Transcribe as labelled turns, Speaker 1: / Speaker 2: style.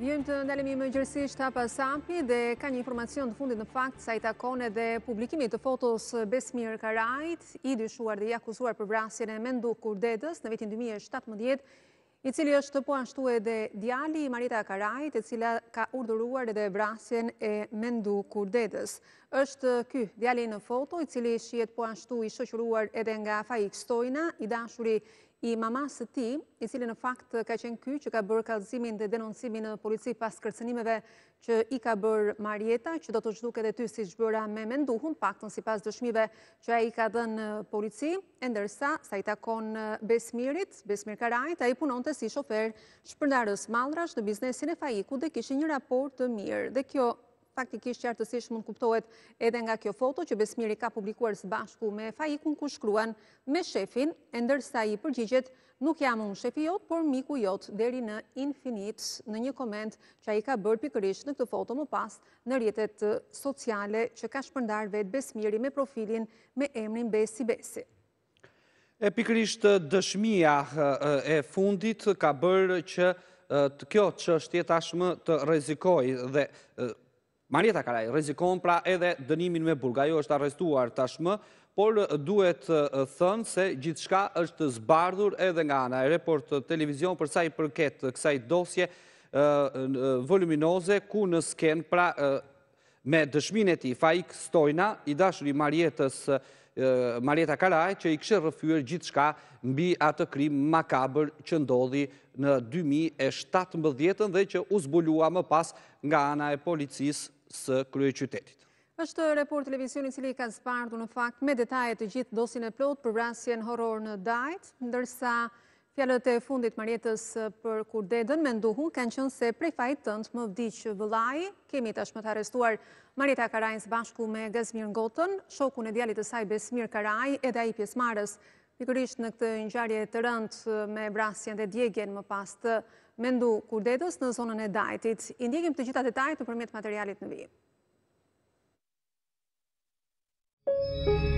Speaker 1: Jëmë të ndalemi më gjërësisht të pasampi dhe ka një informacion të fundit në fakt sa i takone dhe publikimi të fotos Besmir Karajt, i dyshuar dhe i akuzuar për brasjene mendu kurdedës në vitin 2017, i cili është të po ashtu edhe djali Marita Karajt, e cila ka urduruar edhe brasjen e mendu kurdedës. është ky djali në foto, i cili shiet po ashtu i shëqëruar edhe nga Faik Stojna, i dashuri i i mamasë të ti, i cili në fakt ka qenë ky që ka bërë kalzimin dhe denoncimin në polici pas kërcenimeve që i ka bërë Marjeta, që do të zhduke dhe ty si shbëra me menduhun, pakton si pas dëshmive që a i ka dhe në polici, endërsa sa i takon Besmirit, Besmir Karajt, a i punon të si shofer shpërndarës Malrash në biznesin e fajiku dhe kishë një raport të mirë. Dhe kjo faktikisht qartësish mund kuptohet edhe nga kjo foto që Besmiri ka publikuar së bashku me faikun ku shkruan me shefin, ndërsa i përgjigjet nuk jam unë shefi jot, por miku jot deri në infinit në një koment që a i ka bërë pikërish në këtë foto më pas në rjetet sociale që ka shpërndar vetë Besmiri me profilin me emrin Besi Besi.
Speaker 2: E pikërisht dëshmia e fundit ka bërë që kjo që është jetashmë të rezikoj dhe Marjeta Karaj rezikon pra edhe dënimin me burga, jo është arrestuar tashmë, por duhet thënë se gjithë shka është zbardhur edhe nga ana e report televizion përsa i përket kësaj dosje voluminoze ku në sken pra me dëshminet i faik stojna i dashri Marjetës Marjeta Karaj që i kështë rëfyër gjithë shka mbi atë krim makabër që ndodhi në 2017 dhe që u zbulua më pas nga ana e policisë së krye qytetit.
Speaker 1: Êshtë report i cili ka zbardu në fakt me detajet të gjithë dosin e plot për rasjen horror në dajt, ndërsa fjallët e fundit marjetës për kur dedën me nduhu kanë qënë se prej fajtë të në më vdicë vëlaj, kemi tashmë të arestuar Marjeta Karajnës bashku me Gazmir Ngotën, shoku e djalit të saj Besmir Karaj, edhe i pjesmarës Pikërisht në këtë njëjarje të rënd me brasjen dhe djegjen më pas të mendu kurdetës në zonën e dajtit. Indjekim të gjitha detajtë përmjet materialit në vijim. Thank you.